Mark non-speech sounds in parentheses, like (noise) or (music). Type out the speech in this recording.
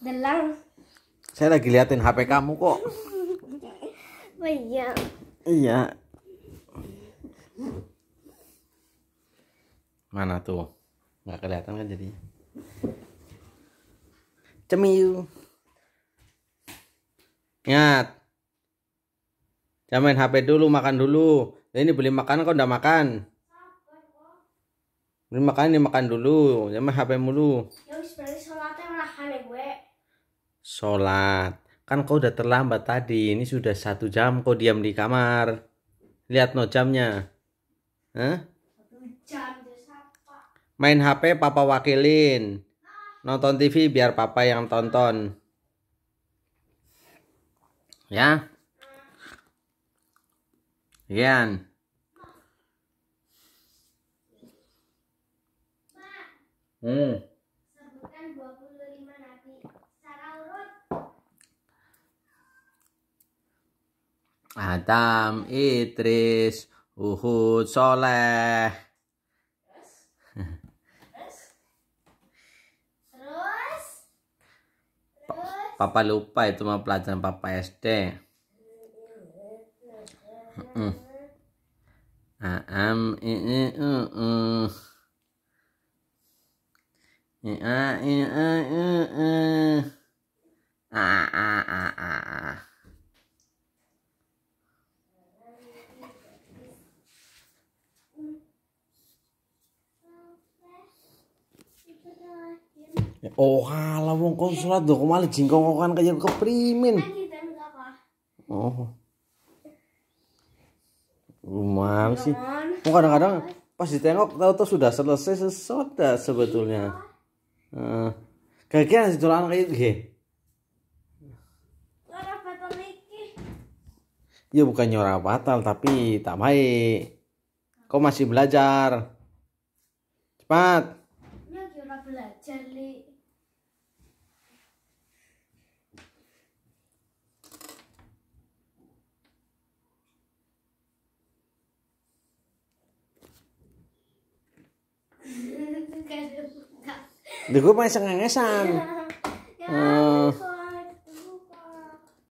Delang. Saya lagi liatin HP kamu kok. (laughs) Oh, iya. Iya. Mana tuh? Gak kelihatan kan Jadi. Cemil. Ingat. Jangan HP dulu, makan dulu. Ini beli makan kok udah makan. Beli makan ini makan dulu. Jangan HP mulu. Sholat. Kan kau udah terlambat tadi. Ini sudah satu jam kau diam di kamar. Lihat no jamnya. Hah? Main HP papa wakilin. Nonton TV biar papa yang tonton. Ya. Yan. Hmm. Adam, Idris, Uhud, Soleh. Terus? Papa lupa itu mah pelajaran Papa SD. Am Aam, i i u u. Oh kalah wong kon sholat jingkong kok kan kayak keprimin. Oh. Lumayan sih. Oh, kadang-kadang pas ditengok tahu-tahu sudah selesai sesoda sebetulnya. Iya. Heeh. Kagian sedolan kayak gini. Gitu, ya bukan nyora batal tapi tak baik. Kau masih belajar. Cepat. Ya, belajar, Li. Enggak. Duh, gue main